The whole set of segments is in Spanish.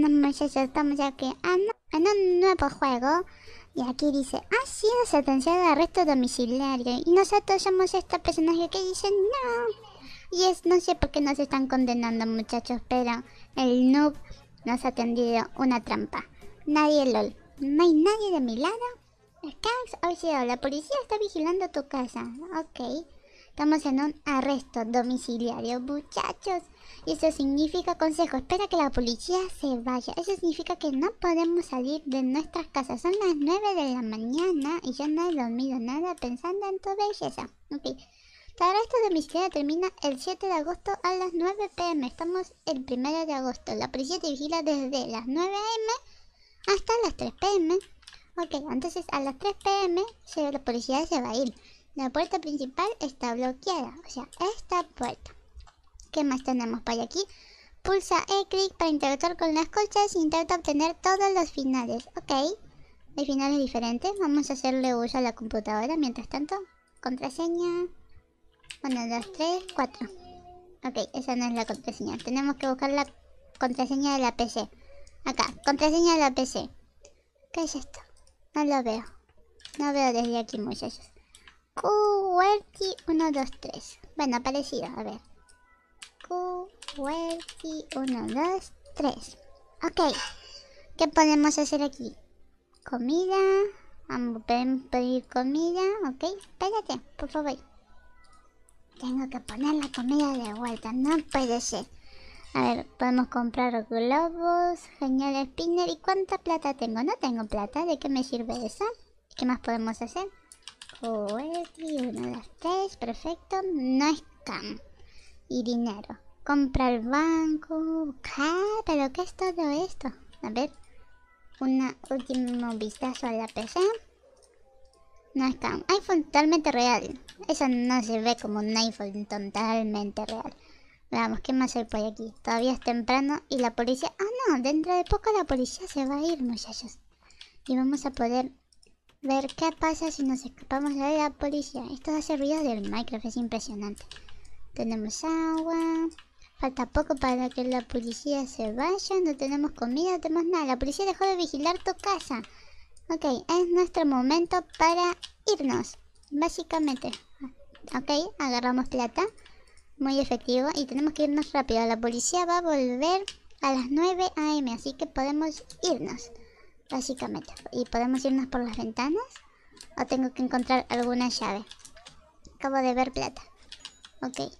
buenas muchachos, estamos aquí en un nuevo juego Y aquí dice, ha ah, sido sentenciado de arresto domiciliario Y nosotros somos este personaje que dice no Y es, no sé por qué nos están condenando muchachos Pero el noob nos ha tendido una trampa Nadie LOL, no hay nadie de mi lado Skags, oye, la policía está vigilando tu casa Ok Estamos en un arresto domiciliario, muchachos y eso significa, consejo, espera que la policía se vaya. Eso significa que no podemos salir de nuestras casas. Son las 9 de la mañana y ya no he dormido nada pensando en tu belleza. Ok. La esto de termina el 7 de agosto a las 9 pm. Estamos el 1 de agosto. La policía te vigila desde las 9 am hasta las 3 pm. Ok, entonces a las 3 pm la policía se va a ir. La puerta principal está bloqueada. O sea, esta puerta. ¿Qué más tenemos para aquí? Pulsa e clic para interactuar con las colchas e intenta obtener todos los finales. Ok. Hay finales diferentes. Vamos a hacerle uso a la computadora. Mientras tanto, contraseña. 1, 2, 3, 4. Ok, esa no es la contraseña. Tenemos que buscar la contraseña de la PC. Acá, contraseña de la PC. ¿Qué es esto? No lo veo. No veo desde aquí, muchachos. QWERTY 123. Bueno, aparecido a ver. Kuwerki. 1, 2, 3 Ok. ¿Qué podemos hacer aquí? Comida. Vamos pedir comida. Ok. Espérate, por favor. Tengo que poner la comida de vuelta. No puede ser. A ver, podemos comprar globos, genial spinner. ¿Y cuánta plata tengo? No tengo plata. ¿De qué me sirve esa? ¿Qué más podemos hacer? uno, dos, tres. Perfecto. No es cam y dinero. Compra el banco. pero ¿qué es todo esto? A ver. Un último vistazo a la PC. No está. Un iPhone totalmente real. Eso no se ve como un iPhone totalmente real. Veamos, ¿qué más hay por aquí? Todavía es temprano y la policía... Ah, no, dentro de poco la policía se va a ir, muchachos. Y vamos a poder ver qué pasa si nos escapamos de la policía. esto hace ruido del Minecraft, es impresionante tenemos agua. Falta poco para que la policía se vaya. No tenemos comida, no tenemos nada. La policía dejó de vigilar tu casa. Ok, es nuestro momento para irnos. Básicamente. Ok, agarramos plata. Muy efectivo. Y tenemos que irnos rápido. La policía va a volver a las 9 am. Así que podemos irnos. Básicamente. Y podemos irnos por las ventanas. O tengo que encontrar alguna llave. Acabo de ver plata. Ok.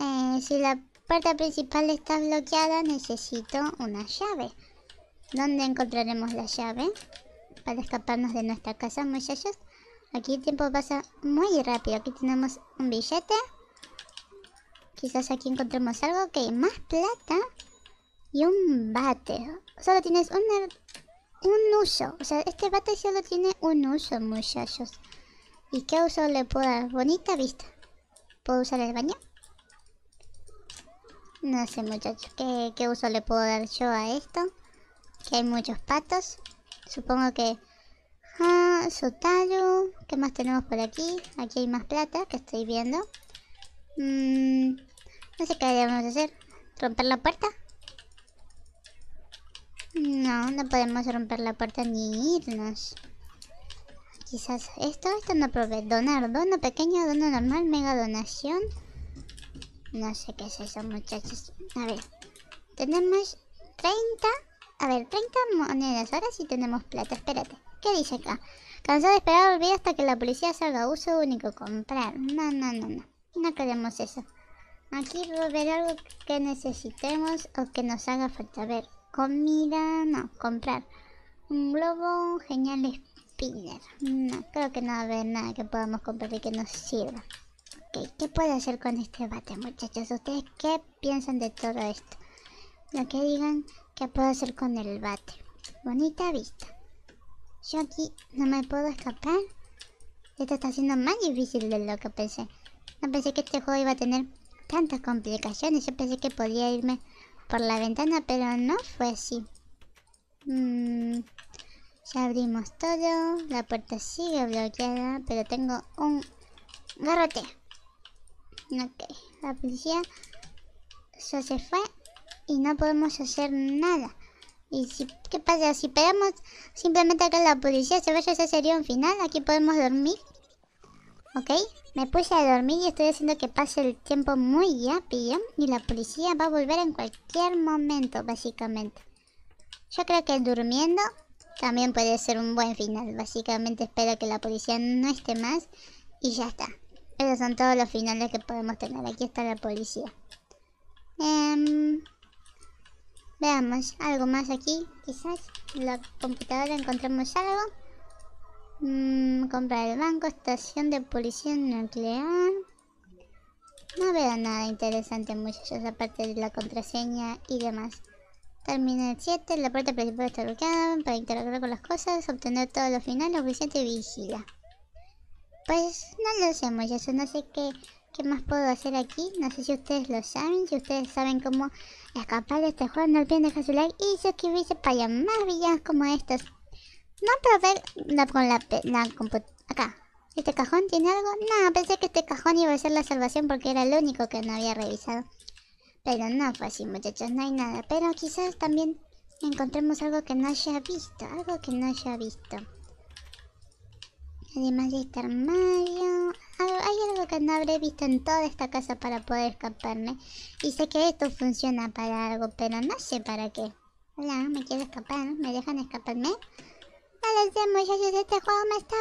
Eh, si la puerta principal está bloqueada, necesito una llave. ¿Dónde encontraremos la llave? Para escaparnos de nuestra casa, muchachos. Aquí el tiempo pasa muy rápido. Aquí tenemos un billete. Quizás aquí encontremos algo. Ok, más plata. Y un bate. Solo tienes er, un uso. O sea, este bate solo tiene un uso, muchachos. ¿Y qué uso le puedo dar? Bonita vista. ¿Puedo usar el baño? No sé muchachos ¿qué, uso le puedo dar yo a esto. Que hay muchos patos. Supongo que... Ah, tallo ¿Qué más tenemos por aquí? Aquí hay más plata que estoy viendo. Mm, no sé qué debemos hacer. ¿Romper la puerta? No, no podemos romper la puerta ni irnos. Quizás esto, esto no provee Donar, dono pequeño, dono normal, mega donación. No sé qué es eso, muchachos. A ver, tenemos 30... A ver, 30 monedas. Ahora sí tenemos plata. Espérate. ¿Qué dice acá? Cansado de esperar olvida hasta que la policía salga. Uso único. Comprar. No, no, no, no. No queremos eso. Aquí ver algo que necesitemos o que nos haga falta. A ver, comida... No, comprar. Un globo, genial spinner. No, creo que no va a haber nada que podamos comprar y que nos sirva. Ok, ¿qué puedo hacer con este bate, muchachos? ¿Ustedes qué piensan de todo esto? Lo que digan, ¿qué puedo hacer con el bate? Bonita vista. Yo aquí no me puedo escapar. Esto está siendo más difícil de lo que pensé. No pensé que este juego iba a tener tantas complicaciones. Yo pensé que podía irme por la ventana, pero no fue así. Mm, ya abrimos todo. La puerta sigue bloqueada, pero tengo un garroteo. Ok, la policía Ya se fue y no podemos hacer nada. Y si, ¿qué pasa? Si esperamos simplemente acá la policía se vaya, ese sería un final. Aquí podemos dormir. Ok, me puse a dormir y estoy haciendo que pase el tiempo muy rápido. Y la policía va a volver en cualquier momento, básicamente. Yo creo que durmiendo también puede ser un buen final. Básicamente espero que la policía no esté más y ya está. Esos son todos los finales que podemos tener. Aquí está la policía. Em, veamos, algo más aquí, quizás. la computadora encontramos algo. Mm, Comprar el banco, estación de policía nuclear. No veo nada interesante muchachos, aparte de la contraseña y demás. Terminal 7, la puerta principal está bloqueada para interactuar con las cosas, obtener todos los finales, suficiente vigila. Pues no lo sé muchachos, no sé qué, más puedo hacer aquí. No sé si ustedes lo saben, si ustedes saben cómo escapar de este juego. No olviden dejar su like y suscribirse para más villas como estos. No ver, la, con la, la Acá. ¿Este cajón tiene algo? No, pensé que este cajón iba a ser la salvación porque era el único que no había revisado. Pero no fue así muchachos, no hay nada. Pero quizás también encontremos algo que no haya visto. Algo que no haya visto. Además de este armario... Hay algo que no habré visto en toda esta casa para poder escaparme. Y sé que esto funciona para algo, pero no sé para qué. Hola, me quiero escapar, ¿Me dejan escaparme? No muchachos, este juego me está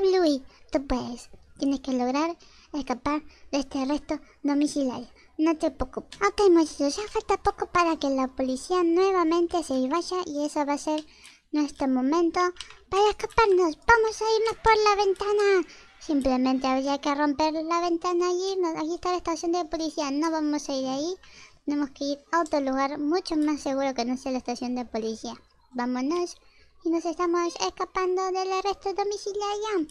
volviendo loca, Bluey. Tú puedes. Tienes que lograr escapar de este resto domiciliario. No te preocupes. Ok, muchachos, ya falta poco para que la policía nuevamente se vaya y eso va a ser este momento para escaparnos. ¡Vamos a irnos por la ventana! Simplemente habría que romper la ventana y irnos. Aquí está la estación de policía. No vamos a ir ahí. Tenemos que ir a otro lugar mucho más seguro que no sea la estación de policía. Vámonos. Y nos estamos escapando del arresto domiciliario.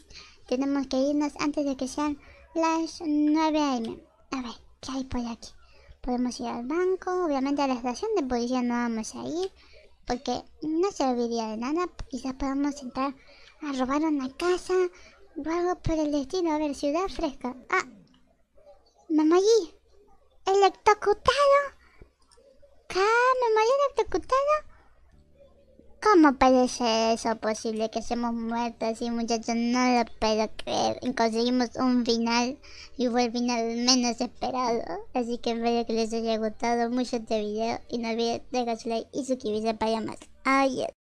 Tenemos que irnos antes de que sean las 9 am. A ver, ¿qué hay por aquí? Podemos ir al banco. Obviamente a la estación de policía no vamos a ir porque no serviría de nada. Quizás podamos entrar a robar una casa o algo por el destino. A ver, ciudad fresca. Ah, allí electrocutado. Cam parece eso posible que seamos muertos y muchachos? No lo puedo creer. Y conseguimos un final y fue el final menos esperado. Así que espero que les haya gustado mucho este video y no olviden dejar su like y suscribirse para más. Adiós.